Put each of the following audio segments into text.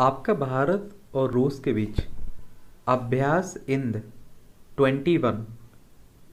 आपका भारत और रूस के बीच अभ्यास इंद 21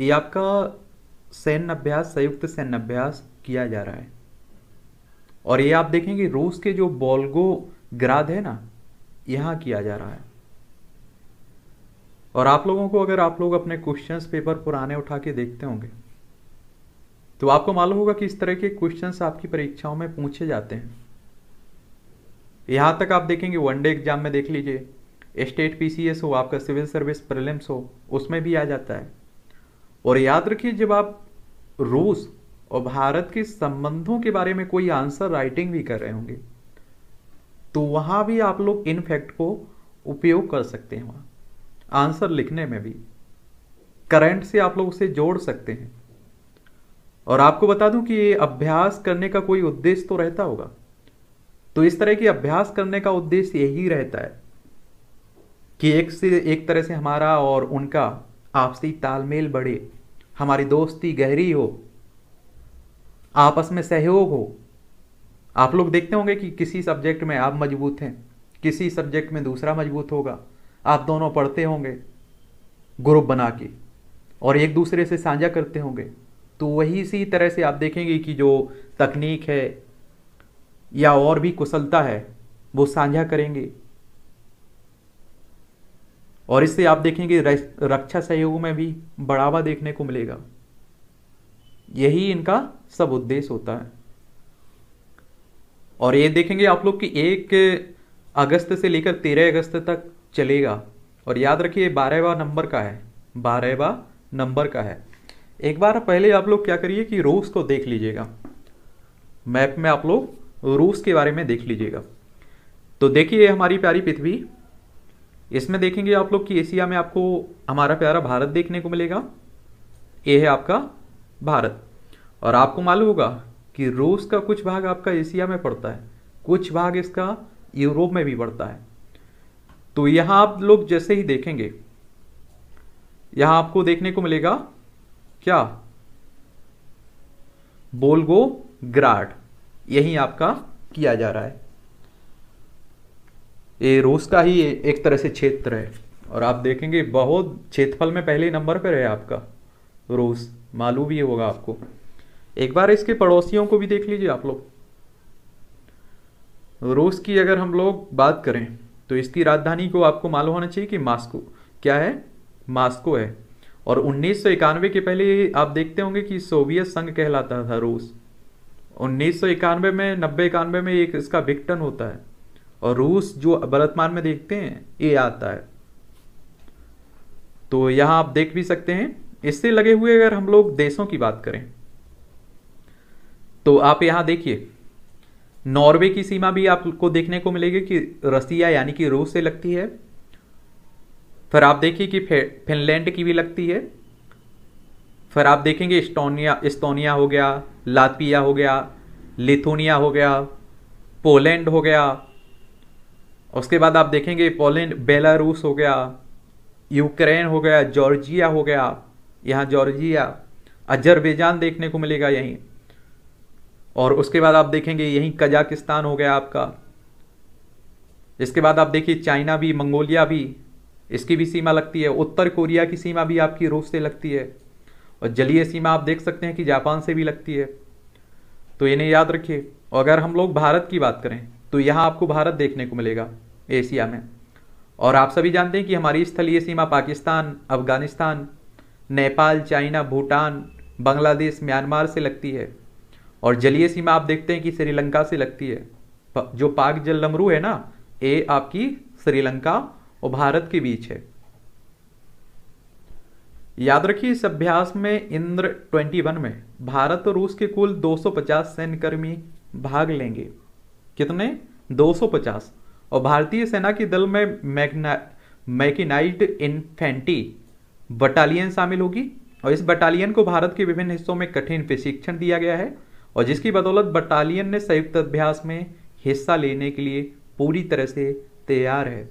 ये आपका सैन्य अभ्यास संयुक्त सैन्य अभ्यास किया जा रहा है और ये आप देखेंगे रूस के जो बोलगो ग्राद है ना यहाँ किया जा रहा है और आप लोगों को अगर आप लोग अपने क्वेश्चंस पेपर पुराने उठा के देखते होंगे तो आपको मालूम होगा कि इस तरह के क्वेश्चंस आपकी परीक्षाओं में पूछे जाते हैं यहाँ तक आप देखेंगे वन डे एग्जाम में देख लीजिए स्टेट पीसीएस हो आपका सिविल सर्विस प्रिलिम्स हो उसमें भी आ जाता है और याद रखिए जब आप रूस और भारत के संबंधों के बारे में कोई आंसर राइटिंग भी कर रहे होंगे तो वहाँ भी आप लोग इन फैक्ट को उपयोग कर सकते हैं वहां आंसर लिखने में भी करंट से आप लोग उसे जोड़ सकते हैं और आपको बता दूं कि ये अभ्यास करने का कोई उद्देश्य तो रहता होगा तो इस तरह की अभ्यास करने का उद्देश्य यही रहता है कि एक से एक तरह से हमारा और उनका आपसी तालमेल बढ़े हमारी दोस्ती गहरी हो आपस में सहयोग हो आप लोग देखते होंगे कि किसी सब्जेक्ट में आप मजबूत हैं किसी सब्जेक्ट में दूसरा मजबूत होगा आप दोनों पढ़ते होंगे ग्रुप बना के और एक दूसरे से साझा करते होंगे तो वही इसी तरह से आप देखेंगे कि जो तकनीक है या और भी कुशलता है वो साझा करेंगे और इससे आप देखेंगे रक्षा सहयोग में भी बढ़ावा देखने को मिलेगा यही इनका सब उद्देश्य होता है और ये देखेंगे आप लोग कि एक अगस्त से लेकर तेरह अगस्त तक चलेगा और याद रखिए बारहवा नंबर का है बारहवा नंबर का है एक बार पहले आप लोग क्या करिए कि रोज़ को देख लीजिएगा मैप में आप लोग रूस के बारे में देख लीजिएगा तो देखिए हमारी प्यारी पृथ्वी इसमें देखेंगे आप लोग कि एशिया में आपको हमारा प्यारा भारत देखने को मिलेगा ये है आपका भारत और आपको मालूम होगा कि रूस का कुछ भाग आपका एशिया में पड़ता है कुछ भाग इसका यूरोप में भी पड़ता है तो यहाँ आप लोग जैसे ही देखेंगे यहाँ आपको देखने को मिलेगा क्या बोलगो ग्राड यही आपका किया जा रहा है ये रूस का ही एक तरह से क्षेत्र है और आप देखेंगे बहुत क्षेत्रफल में पहले नंबर पर है आपका रूस मालूम ही होगा आपको एक बार इसके पड़ोसियों को भी देख लीजिए आप लोग रूस की अगर हम लोग बात करें तो इसकी राजधानी को आपको मालूम होना चाहिए कि मास्को क्या है मास्को है और उन्नीस के पहले आप देखते होंगे कि सोवियत संघ कहलाता था रूस उन्नीस सौ इक्यानवे में नब्बे इक्यानवे में एक इसका विक्टन होता है और रूस जो वर्तमान में देखते हैं ये आता है तो यहां आप देख भी सकते हैं इससे लगे हुए अगर हम लोग देशों की बात करें तो आप यहाँ देखिए नॉर्वे की सीमा भी आपको देखने को मिलेगी कि रसिया यानी कि रूस से लगती है फिर आप देखिए कि फिनलैंड की भी लगती है फिर आप देखेंगे इस्टोनिया इस्तोनिया हो गया लातविया हो गया लिथोनिया हो गया पोलैंड हो गया उसके बाद आप देखेंगे पोलैंड बेलारूस हो गया यूक्रेन हो गया जॉर्जिया हो गया यहाँ जॉर्जिया अजरबैजान देखने को मिलेगा यहीं और उसके बाद आप देखेंगे यहीं कजाकिस्तान हो गया आपका इसके बाद आप देखिए चाइना भी मंगोलिया भी इसकी भी सीमा लगती है उत्तर कोरिया की सीमा भी आपकी रूस से लगती है और जलीय सीमा आप देख सकते हैं कि जापान से भी लगती है तो इन्हें याद रखिए और अगर हम लोग भारत की बात करें तो यहाँ आपको भारत देखने को मिलेगा एशिया में और आप सभी जानते हैं कि हमारी स्थलीय सीमा पाकिस्तान अफगानिस्तान नेपाल चाइना भूटान बांग्लादेश म्यांमार से लगती है और जलीय सीमा आप देखते हैं कि श्रीलंका से लगती है जो पाक जल है ना ये आपकी श्रीलंका और भारत के बीच है याद रखिए इस अभ्यास में इंद्र 21 में भारत और रूस के कुल 250 सैन्यकर्मी भाग लेंगे कितने 250 और भारतीय सेना के दल में मैगना मैकेनाइट इन्फेंट्री बटालियन शामिल होगी और इस बटालियन को भारत के विभिन्न हिस्सों में कठिन प्रशिक्षण दिया गया है और जिसकी बदौलत बटालियन ने संयुक्त अभ्यास में हिस्सा लेने के लिए पूरी तरह से तैयार है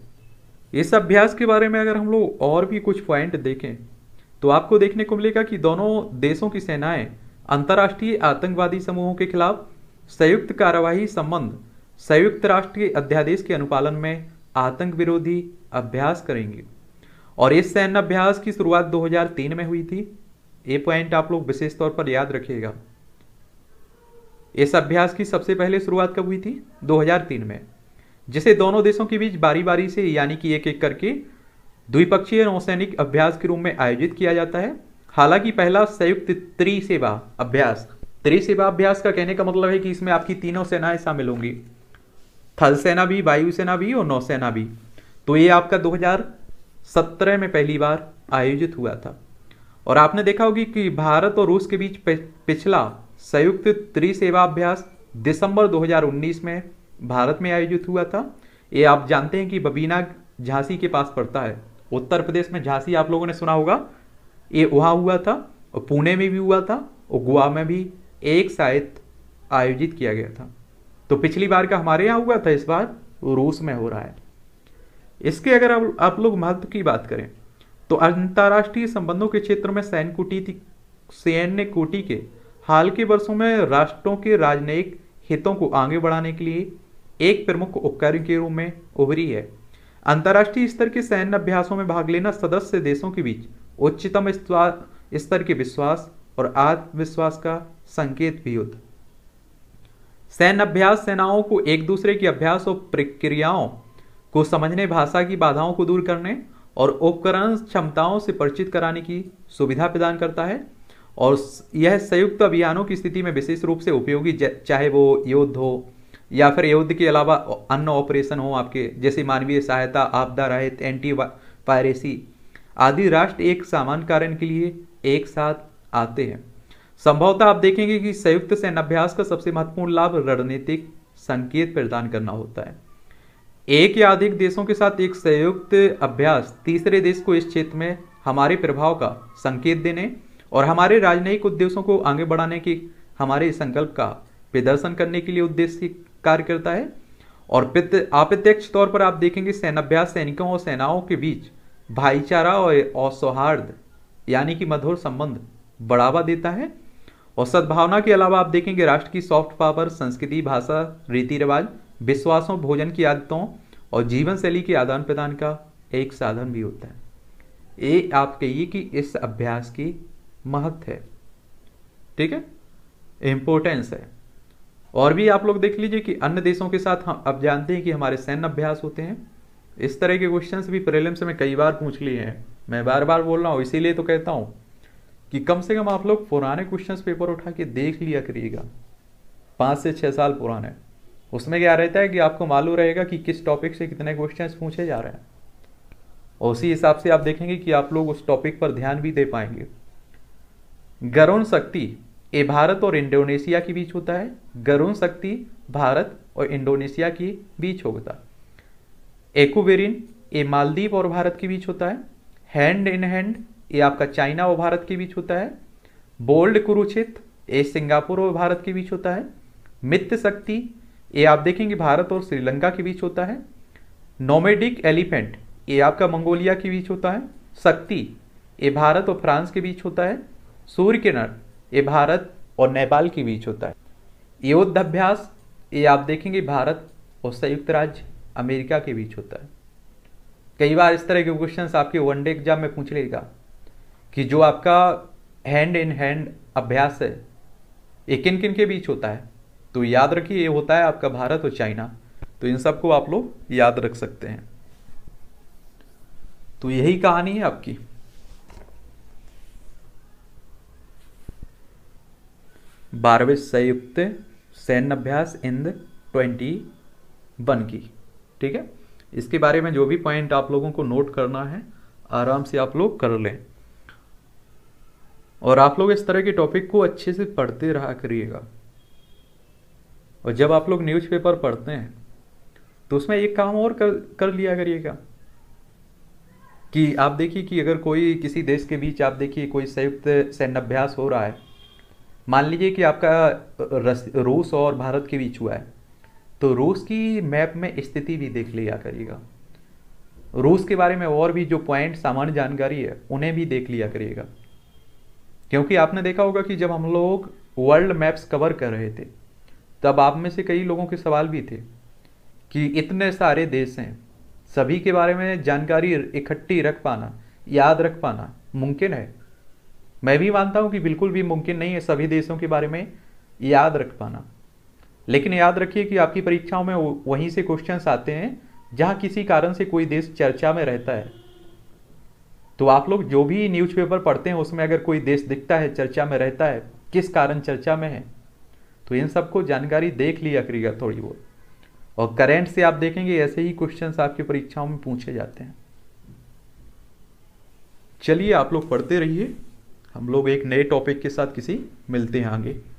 इस अभ्यास के बारे में अगर हम लोग और भी कुछ पॉइंट देखें तो आपको देखने को मिलेगा कि दोनों देशों की सेनाएं अंतर्राष्ट्रीय आतंकवादी समूहों के खिलाफ संयुक्त कार्यवाही संबंध संयुक्त राष्ट्र के अध्यादेश के अनुपालन में आतंक विरोधी अभ्यास करेंगे और इस सैन्य अभ्यास की शुरुआत 2003 में हुई थी ये पॉइंट आप लोग विशेष तौर पर याद रखिएगा इस अभ्यास की सबसे पहले शुरुआत कब हुई थी 2003 में जिसे दोनों देशों के बीच बारी बारी से यानी कि एक एक करके द्विपक्षीय नौसैनिक अभ्यास के रूप में आयोजित किया जाता है हालांकि पहला संयुक्त त्रिसेवा अभ्यास त्रिसेवा अभ्यास का कहने का मतलब है कि इसमें आपकी तीनों सेनाएं शामिल होंगी थल सेना भी वायुसेना भी और नौसेना भी तो ये आपका 2017 में पहली बार आयोजित हुआ था और आपने देखा होगी कि भारत और रूस के बीच पिछला संयुक्त त्रिसेवा अभ्यास दिसंबर 2019 में भारत में आयोजित हुआ था ये आप जानते हैं कि बबीना झांसी के पास पड़ता है उत्तर प्रदेश में झांसी आप लोगों ने सुना होगा ये वहाँ हुआ था और पुणे में भी हुआ था और गोवा में भी एक साथ आयोजित किया गया था तो पिछली बार का हमारे यहाँ हुआ था इस बार रूस में हो रहा है इसके अगर आप, आप लोग महत्व की बात करें तो अंतर्राष्ट्रीय संबंधों के क्षेत्र में सैन कुटी सैन्य कोटी के हाल के वर्षों में राष्ट्रों के राजनयिक हितों को आगे बढ़ाने के लिए एक प्रमुख उपकरण के रूप में उभरी है अंतर्राष्ट्रीय स्तर के सैन्य अभ्यासों में भाग लेना सदस्य देशों के बीच उच्चतम स्तर के विश्वास और आत्मविश्वास का संकेत भी होता सैन्य अभ्यास सेनाओं को एक दूसरे की अभ्यास और प्रक्रियाओं को समझने भाषा की बाधाओं को दूर करने और उपकरण क्षमताओं से परिचित कराने की सुविधा प्रदान करता है और यह संयुक्त अभियानों की स्थिति में विशेष रूप से उपयोगी चाहे वो युद्ध हो या फिर युद्ध के अलावा अन्य ऑपरेशन हो आपके जैसे मानवीय सहायता आपदा राहत एंटी पायरेसी आदि राष्ट्र एक सामान्य कारण के लिए एक साथ आते हैं संभवतः आप देखेंगे कि संयुक्त अभ्यास का सबसे महत्वपूर्ण लाभ रणनीतिक संकेत प्रदान करना होता है एक या अधिक देशों के साथ एक संयुक्त अभ्यास तीसरे देश को इस क्षेत्र में हमारे प्रभाव का संकेत देने और हमारे राजनयिक उद्देश्यों को आगे बढ़ाने की हमारे संकल्प का प्रदर्शन करने के लिए उद्देश्य कार्य करता है और अप्रत्यक्ष तौर पर आप देखेंगे सेनाभ्यास सैनिकों और सेनाओं के बीच भाईचारा और असौहार्द यानी कि मधुर संबंध बढ़ावा देता है और सद्भावना के अलावा आप देखेंगे राष्ट्र की सॉफ्ट पावर संस्कृति भाषा रीति रिवाज विश्वासों भोजन की आदतों और जीवन शैली के आदान प्रदान का एक साधन भी होता है ये आप कहिए कि इस अभ्यास की महत्व है ठीक है इंपोर्टेंस है और भी आप लोग देख लीजिए कि अन्य देशों के साथ हम अब जानते हैं कि हमारे सैन्य अभ्यास होते हैं इस तरह के क्वेश्चन भी प्रेलिम्स में कई बार पूछ लिए हैं मैं बार बार बोल रहा हूँ इसीलिए तो कहता हूँ कि कम से कम आप लोग पुराने क्वेश्चन पेपर उठा के देख लिया करिएगा पाँच से छः साल पुराने उसमें क्या रहता है कि आपको मालूम रहेगा कि किस टॉपिक से कितने क्वेश्चन पूछे जा रहे हैं और उसी हिसाब से आप देखेंगे कि आप लोग उस टॉपिक पर ध्यान भी दे पाएंगे गरुण शक्ति ये भारत और इंडोनेशिया के बीच होता है गरुण शक्ति भारत और इंडोनेशिया के बीच होता है ये मालदीव और भारत के बीच होता है हैंड इन हैंड ये आपका चाइना और भारत के बीच होता है बोल्ड कुरुचित ये सिंगापुर और भारत के बीच होता है मित्त शक्ति ये आप देखेंगे भारत और श्रीलंका के बीच होता है नोमेडिक एलिफेंट ये आपका मंगोलिया के बीच होता है शक्ति ये भारत और फ्रांस के बीच होता है सूर्य किरण ये भारत और नेपाल के बीच होता है ये युद्धाभ्यास ये आप देखेंगे भारत और संयुक्त राज्य अमेरिका के बीच होता है कई बार इस तरह के क्वेश्चन आपके वनडे एग्जाम में पूछ लेगा कि जो आपका हैंड इन हैंड अभ्यास है ये किन किन के बीच होता है तो याद रखिए ये होता है आपका भारत और चाइना तो इन सबको आप लोग याद रख सकते हैं तो यही कहानी है आपकी बारहवें संयुक्त सैन्य अभ्यास इंद ट्वेंटी वन की ठीक है इसके बारे में जो भी पॉइंट आप लोगों को नोट करना है आराम से आप लोग कर लें और आप लोग इस तरह के टॉपिक को अच्छे से पढ़ते रहा करिएगा और जब आप लोग न्यूज़पेपर पढ़ते हैं तो उसमें एक काम और कर कर लिया करिएगा कि आप देखिए कि अगर कोई किसी देश के बीच आप देखिए कोई संयुक्त सैन्य अभ्यास हो रहा है मान लीजिए कि आपका रूस और भारत के बीच हुआ है तो रूस की मैप में स्थिति भी देख लिया करिएगा रूस के बारे में और भी जो पॉइंट सामान्य जानकारी है उन्हें भी देख लिया करिएगा क्योंकि आपने देखा होगा कि जब हम लोग वर्ल्ड मैप्स कवर कर रहे थे तब आप में से कई लोगों के सवाल भी थे कि इतने सारे देश हैं सभी के बारे में जानकारी इकट्ठी रख पाना याद रख पाना मुमकिन है मैं भी मानता हूं कि बिल्कुल भी मुमकिन नहीं है सभी देशों के बारे में याद रख पाना लेकिन याद रखिए कि आपकी परीक्षाओं में वहीं से क्वेश्चन आते हैं जहां किसी कारण से कोई देश चर्चा में रहता है तो आप लोग जो भी न्यूज़पेपर पढ़ते हैं उसमें अगर कोई देश दिखता है चर्चा में रहता है किस कारण चर्चा में है तो इन सबको जानकारी देख लिया करिएगा थोड़ी बहुत और करेंट से आप देखेंगे ऐसे ही क्वेश्चन आपकी परीक्षाओं में पूछे जाते हैं चलिए आप लोग पढ़ते रहिए हम लोग एक नए टॉपिक के साथ किसी मिलते हैं आगे